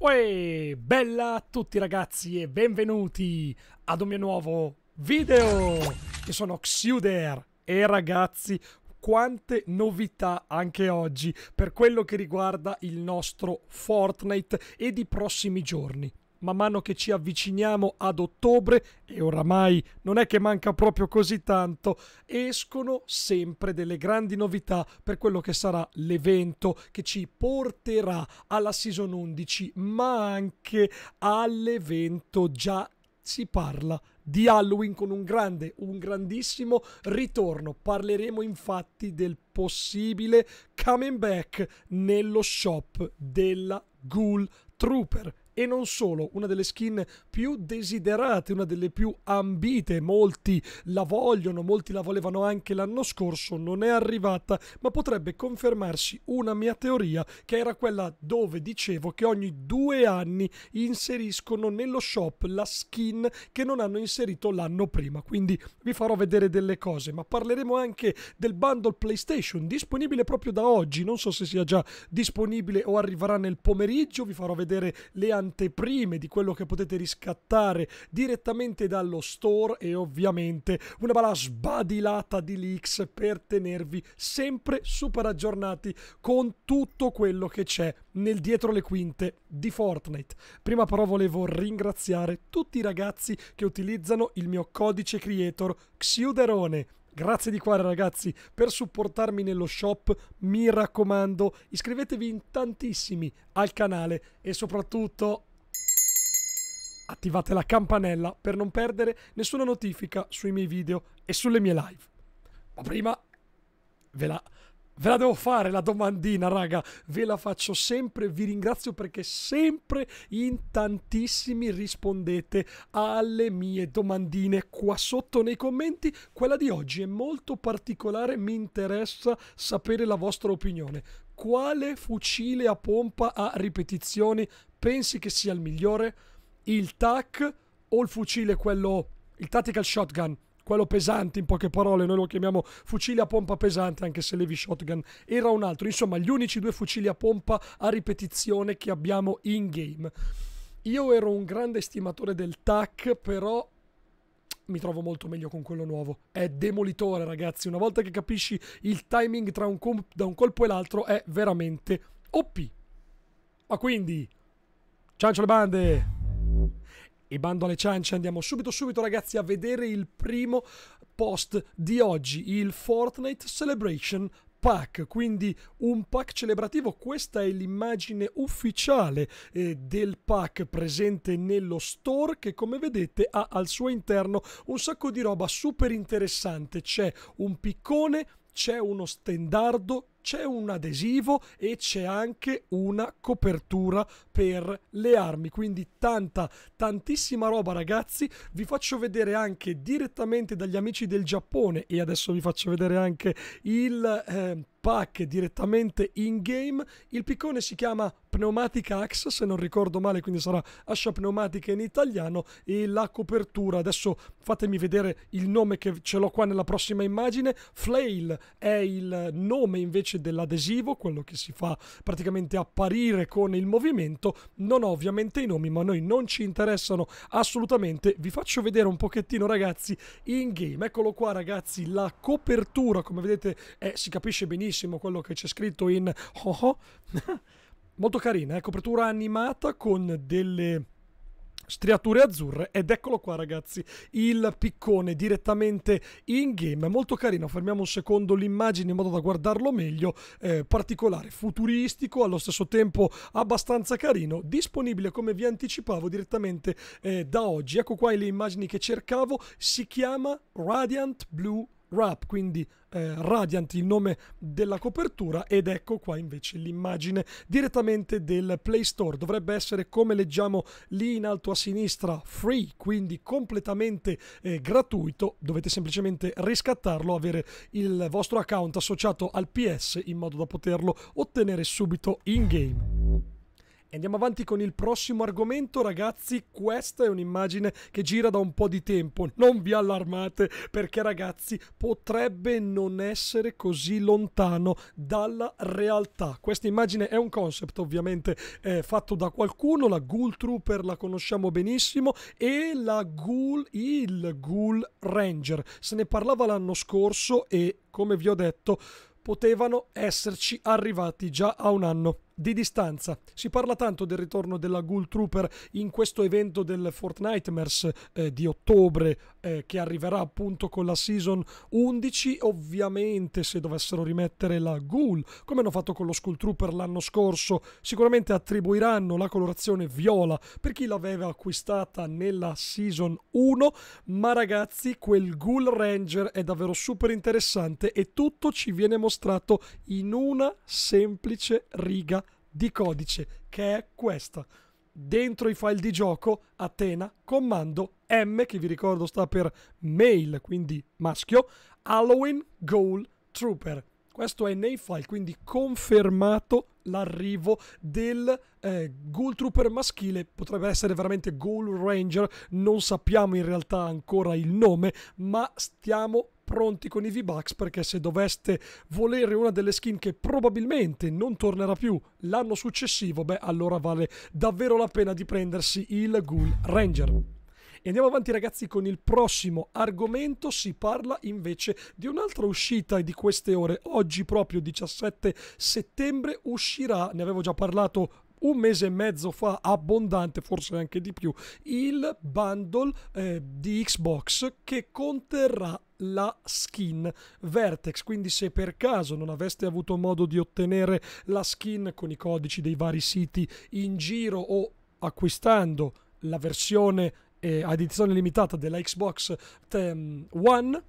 Uè, bella a tutti ragazzi e benvenuti ad un mio nuovo video! Io sono Xuder e ragazzi, quante novità anche oggi per quello che riguarda il nostro Fortnite ed i prossimi giorni man mano che ci avviciniamo ad ottobre, e oramai non è che manca proprio così tanto, escono sempre delle grandi novità per quello che sarà l'evento che ci porterà alla season 11, ma anche all'evento già si parla di Halloween con un grande, un grandissimo ritorno. Parleremo infatti del possibile coming back nello shop della Ghoul Trooper e non solo, una delle skin più desiderate, una delle più ambite, molti la vogliono, molti la volevano anche l'anno scorso, non è arrivata, ma potrebbe confermarsi una mia teoria che era quella dove dicevo che ogni due anni inseriscono nello shop la skin che non hanno inserito l'anno prima, quindi vi farò vedere delle cose, ma parleremo anche del bundle PlayStation disponibile proprio da oggi, non so se sia già disponibile o arriverà nel pomeriggio, vi farò vedere le annunce anteprime di quello che potete riscattare direttamente dallo store e ovviamente una bella sbadilata di leaks per tenervi sempre super aggiornati con tutto quello che c'è nel dietro le quinte di Fortnite. Prima però volevo ringraziare tutti i ragazzi che utilizzano il mio codice creator Xiuderone Grazie di cuore ragazzi per supportarmi nello shop. Mi raccomando, iscrivetevi in tantissimi al canale e soprattutto attivate la campanella per non perdere nessuna notifica sui miei video e sulle mie live. Ma prima ve la Ve la devo fare la domandina, raga. Ve la faccio sempre. Vi ringrazio perché sempre in tantissimi rispondete alle mie domandine qua sotto nei commenti. Quella di oggi è molto particolare. Mi interessa sapere la vostra opinione. Quale fucile a pompa a ripetizioni pensi che sia il migliore? Il TAC o il fucile quello... il Tactical Shotgun? quello pesante in poche parole, noi lo chiamiamo fucile a pompa pesante anche se Levi Shotgun era un altro, insomma gli unici due fucili a pompa a ripetizione che abbiamo in game. Io ero un grande stimatore del TAC, però mi trovo molto meglio con quello nuovo. È demolitore, ragazzi. Una volta che capisci il timing tra un, da un colpo e l'altro, è veramente OP. Ma quindi, ciao le bande! E bando alle ciance, andiamo subito subito ragazzi a vedere il primo post di oggi, il Fortnite Celebration pack, quindi un pack celebrativo. Questa è l'immagine ufficiale eh, del pack presente nello store che come vedete ha al suo interno un sacco di roba super interessante. C'è un piccone, c'è uno stendardo c'è un adesivo e c'è anche una copertura per le armi quindi tanta tantissima roba ragazzi vi faccio vedere anche direttamente dagli amici del Giappone e adesso vi faccio vedere anche il eh, pack direttamente in game il piccone si chiama Pneumatica Axe se non ricordo male quindi sarà ascia pneumatica in italiano e la copertura adesso fatemi vedere il nome che ce l'ho qua nella prossima immagine Flail è il nome invece invece dell'adesivo, quello che si fa praticamente apparire con il movimento, non ho ovviamente i nomi, ma noi non ci interessano assolutamente. Vi faccio vedere un pochettino ragazzi in game. Eccolo qua ragazzi, la copertura, come vedete eh, si capisce benissimo quello che c'è scritto in... Oh, oh. Molto carina, eh? copertura animata con delle striature azzurre ed eccolo qua ragazzi il piccone direttamente in game molto carino fermiamo un secondo l'immagine in modo da guardarlo meglio eh, particolare futuristico allo stesso tempo abbastanza carino disponibile come vi anticipavo direttamente eh, da oggi ecco qua le immagini che cercavo si chiama Radiant Blue Wrap, quindi eh, Radiant il nome della copertura ed ecco qua invece l'immagine direttamente del Play Store. Dovrebbe essere come leggiamo lì in alto a sinistra, free, quindi completamente eh, gratuito. Dovete semplicemente riscattarlo, avere il vostro account associato al PS in modo da poterlo ottenere subito in game. Andiamo avanti con il prossimo argomento, ragazzi. Questa è un'immagine che gira da un po' di tempo. Non vi allarmate, perché, ragazzi, potrebbe non essere così lontano dalla realtà. Questa immagine è un concept, ovviamente, eh, fatto da qualcuno. La Ghoul Trooper la conosciamo benissimo. E la Ghoul, il Ghoul Ranger. Se ne parlava l'anno scorso e, come vi ho detto, potevano esserci arrivati già a un anno di distanza. Si parla tanto del ritorno della Ghoul Trooper in questo evento del Fortnightmares eh, di ottobre eh, che arriverà appunto con la Season 11. Ovviamente se dovessero rimettere la Ghoul, come hanno fatto con lo Skull Trooper l'anno scorso, sicuramente attribuiranno la colorazione viola per chi l'aveva acquistata nella Season 1, ma ragazzi quel Ghoul Ranger è davvero super interessante e tutto ci viene mostrato in una semplice riga di codice che è questa. Dentro i file di gioco Atena, comando M, che vi ricordo sta per mail, quindi maschio, Halloween Goal Trooper. Questo è nei file, quindi confermato l'arrivo del eh, Ghoul Trooper maschile. Potrebbe essere veramente Ghoul Ranger, non sappiamo in realtà ancora il nome, ma stiamo pronti con i V-Bucks perché se doveste volere una delle skin che probabilmente non tornerà più l'anno successivo, beh allora vale davvero la pena di prendersi il Ghoul Ranger. E andiamo avanti ragazzi con il prossimo argomento, si parla invece di un'altra uscita di queste ore, oggi proprio 17 settembre uscirà, ne avevo già parlato un mese e mezzo fa, abbondante forse anche di più, il bundle eh, di Xbox che conterrà la skin Vertex. Quindi, se per caso non aveste avuto modo di ottenere la skin con i codici dei vari siti in giro o acquistando la versione eh, edizione limitata della Xbox ehm, One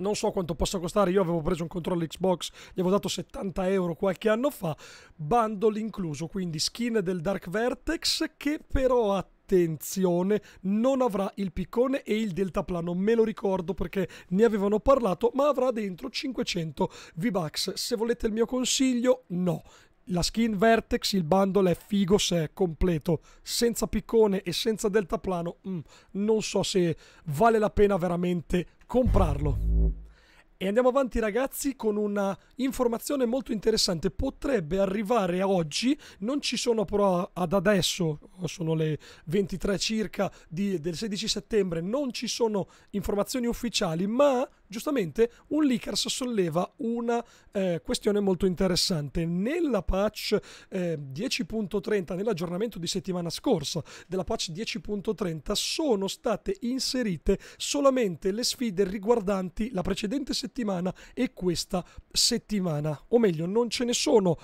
non so quanto possa costare, io avevo preso un controllo Xbox, gli avevo dato 70 euro qualche anno fa, bundle incluso, quindi skin del Dark Vertex che però ha attenzione, non avrà il piccone e il deltaplano, me lo ricordo perché ne avevano parlato, ma avrà dentro 500 V-Bucks. Se volete il mio consiglio, no. La skin Vertex, il bundle è figo se è completo, senza piccone e senza deltaplano. Mm, non so se vale la pena veramente comprarlo. E andiamo avanti ragazzi con una informazione molto interessante. Potrebbe arrivare oggi, non ci sono però ad adesso, sono le 23 circa di, del 16 settembre, non ci sono informazioni ufficiali, ma giustamente un leakers solleva una eh, questione molto interessante. Nella patch eh, 10.30, nell'aggiornamento di settimana scorsa della patch 10.30, sono state inserite solamente le sfide riguardanti la precedente settimana settimana e questa settimana. O meglio, non ce ne sono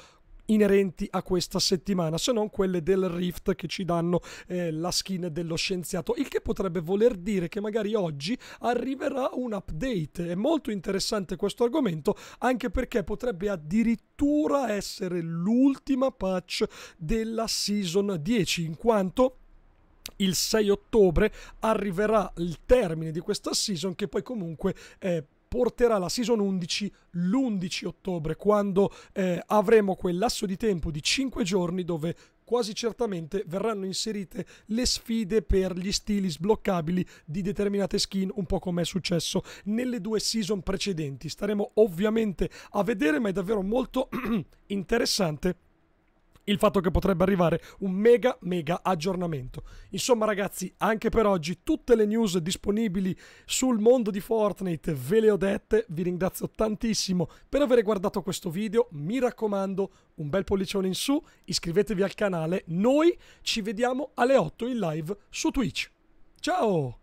inerenti a questa settimana, se non quelle del Rift che ci danno eh, la skin dello scienziato, il che potrebbe voler dire che magari oggi arriverà un update. È molto interessante questo argomento, anche perché potrebbe addirittura essere l'ultima patch della Season 10, in quanto il 6 ottobre arriverà il termine di questa season che poi comunque eh, porterà la season 11 l'11 ottobre, quando eh, avremo quel lasso di tempo di 5 giorni dove quasi certamente verranno inserite le sfide per gli stili sbloccabili di determinate skin, un po' come è successo nelle due season precedenti. Staremo ovviamente a vedere, ma è davvero molto interessante il fatto che potrebbe arrivare un mega mega aggiornamento. Insomma ragazzi, anche per oggi tutte le news disponibili sul mondo di Fortnite ve le ho dette, vi ringrazio tantissimo per aver guardato questo video, mi raccomando un bel pollicione in su, iscrivetevi al canale, noi ci vediamo alle 8 in live su Twitch. Ciao!